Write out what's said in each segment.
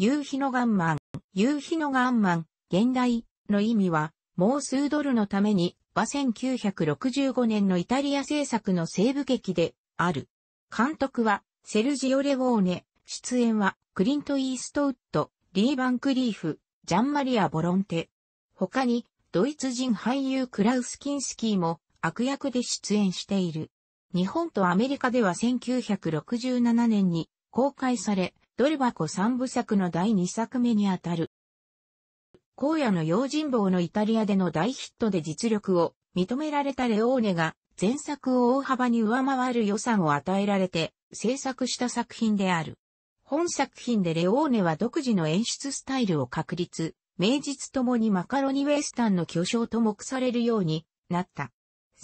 夕日のガンマン、夕日のガンマン、現代の意味は、もう数ドルのために、は1965年のイタリア制作の西部劇で、ある。監督は、セルジオ・レウォーネ、出演は、クリント・イーストウッド、リー・バンクリーフ、ジャンマリア・ボロンテ。他に、ドイツ人俳優クラウス・キンスキーも悪役で出演している。日本とアメリカでは1967年に公開され、ドル箱三部作の第二作目にあたる。荒野の用心棒のイタリアでの大ヒットで実力を認められたレオーネが前作を大幅に上回る予算を与えられて制作した作品である。本作品でレオーネは独自の演出スタイルを確立、名実ともにマカロニウェスタンの巨匠と目されるようになった。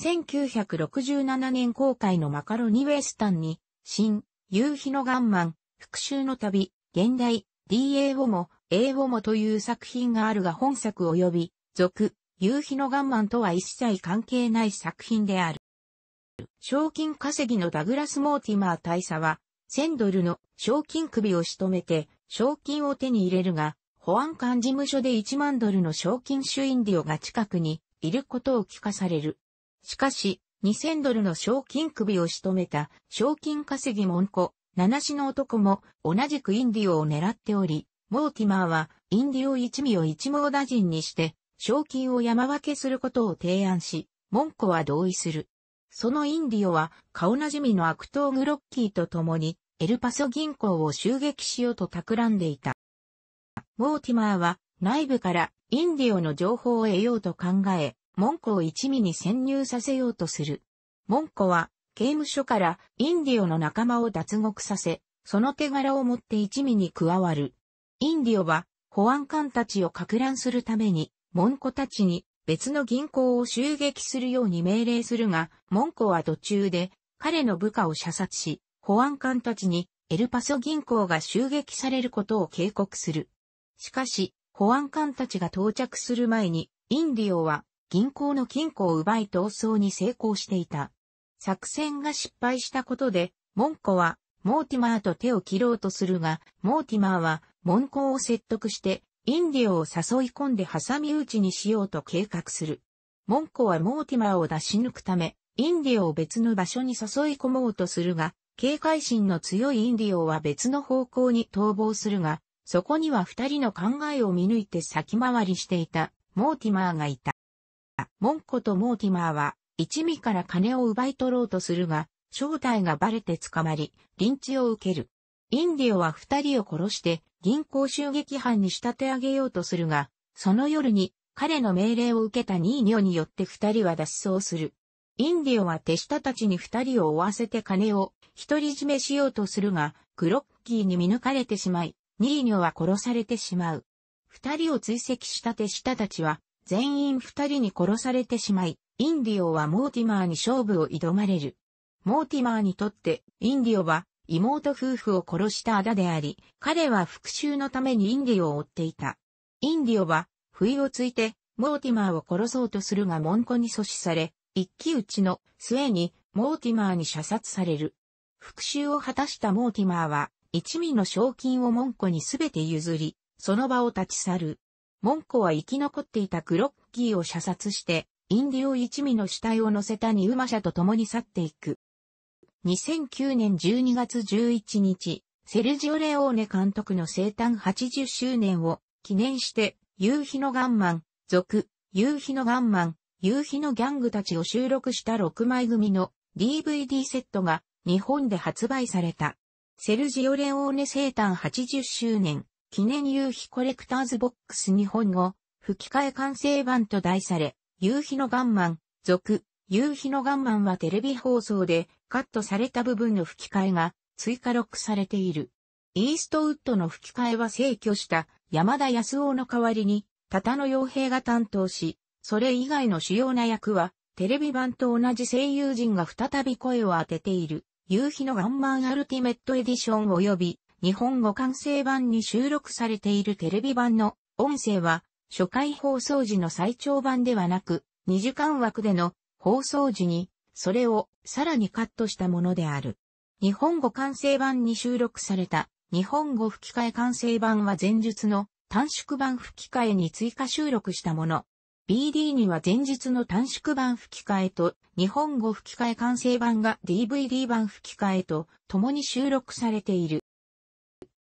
1967年公開のマカロニウェスタンに、新、夕日のガンマン、復讐の旅、現代、D.A. をも、A をもという作品があるが本作及び、続、夕日のガンマンとは一切関係ない作品である。賞金稼ぎのダグラス・モーティマー大佐は、1000ドルの賞金首を仕留めて、賞金を手に入れるが、保安官事務所で1万ドルの賞金主インディオが近くにいることを聞かされる。しかし、2000ドルの賞金首を仕留めた賞金稼ぎ門戸、七死の男も同じくインディオを狙っており、モーティマーはインディオ一味を一網打尽にして、賞金を山分けすることを提案し、モンコは同意する。そのインディオは顔なじみの悪党グロッキーと共に、エルパソ銀行を襲撃しようと企んでいた。モーティマーは内部からインディオの情報を得ようと考え、モンコを一味に潜入させようとする。モンコは刑務所からインディオの仲間を脱獄させ、その手柄を持って一味に加わる。インディオは保安官たちを拡乱するために、門戸たちに別の銀行を襲撃するように命令するが、門戸は途中で彼の部下を射殺し、保安官たちにエルパソ銀行が襲撃されることを警告する。しかし、保安官たちが到着する前に、インディオは銀行の金庫を奪い逃走に成功していた。作戦が失敗したことで、モンコは、モーティマーと手を切ろうとするが、モーティマーは、モンコを説得して、インディオを誘い込んで挟み撃ちにしようと計画する。モンコはモーティマーを出し抜くため、インディオを別の場所に誘い込もうとするが、警戒心の強いインディオは別の方向に逃亡するが、そこには二人の考えを見抜いて先回りしていた、モーティマーがいた。モンコとモーティマーは、一味から金を奪い取ろうとするが、正体がバレて捕まり、リンチを受ける。インディオは二人を殺して銀行襲撃犯に仕立て上げようとするが、その夜に彼の命令を受けたニーニョによって二人は脱走する。インディオは手下たちに二人を追わせて金を独り占めしようとするが、クロッキーに見抜かれてしまい、ニーニョは殺されてしまう。二人を追跡した手下たちは全員二人に殺されてしまい、インディオはモーティマーに勝負を挑まれる。モーティマーにとって、インディオは妹夫婦を殺した仇であり、彼は復讐のためにインディオを追っていた。インディオは、不意をついて、モーティマーを殺そうとするが門戸に阻止され、一騎打ちの末に、モーティマーに射殺される。復讐を果たしたモーティマーは、一味の賞金を門戸にすべて譲り、その場を立ち去る。門戸は生き残っていたクロッキーを射殺して、インディオ一味の死体を乗せたニウマ社と共に去っていく。2009年12月11日、セルジオ・レオーネ監督の生誕80周年を記念して、夕日のガンマン、続、夕日のガンマン、夕日のギャングたちを収録した6枚組の DVD セットが日本で発売された。セルジオ・レオーネ生誕80周年記念夕日コレクターズボックス日本語吹き替え完成版と題され、夕日のガンマン、続、夕日のガンマンはテレビ放送でカットされた部分の吹き替えが追加ロックされている。イーストウッドの吹き替えは逝去した山田康夫の代わりに、タの洋平が担当し、それ以外の主要な役は、テレビ版と同じ声優陣が再び声を当てている、夕日のガンマンアルティメットエディション及び、日本語完成版に収録されているテレビ版の音声は、初回放送時の最長版ではなく、2時間枠での放送時に、それをさらにカットしたものである。日本語完成版に収録された日本語吹き替え完成版は前述の短縮版吹き替えに追加収録したもの。BD には前述の短縮版吹き替えと日本語吹き替え完成版が DVD 版吹き替えと共に収録されている。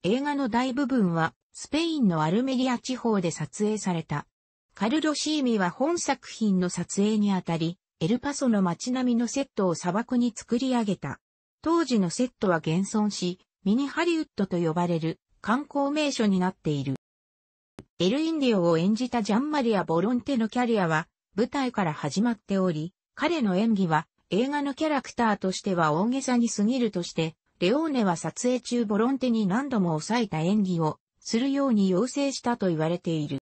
映画の大部分はスペインのアルメリア地方で撮影された。カルロシーミは本作品の撮影にあたり、エルパソの街並みのセットを砂漠に作り上げた。当時のセットは現存し、ミニハリウッドと呼ばれる観光名所になっている。エル・インディオを演じたジャンマリア・ボロンテのキャリアは舞台から始まっており、彼の演技は映画のキャラクターとしては大げさに過ぎるとしてレオーネは撮影中ボロンテに何度も抑えた演技をするように要請したと言われている。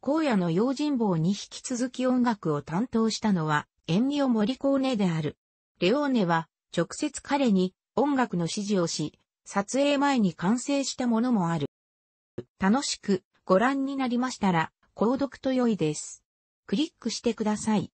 荒野の用心棒に引き続き音楽を担当したのは、エンミオ・モリコーネである。レオーネは、直接彼に音楽の指示をし、撮影前に完成したものもある。楽しくご覧になりましたら、購読と良いです。クリックしてください。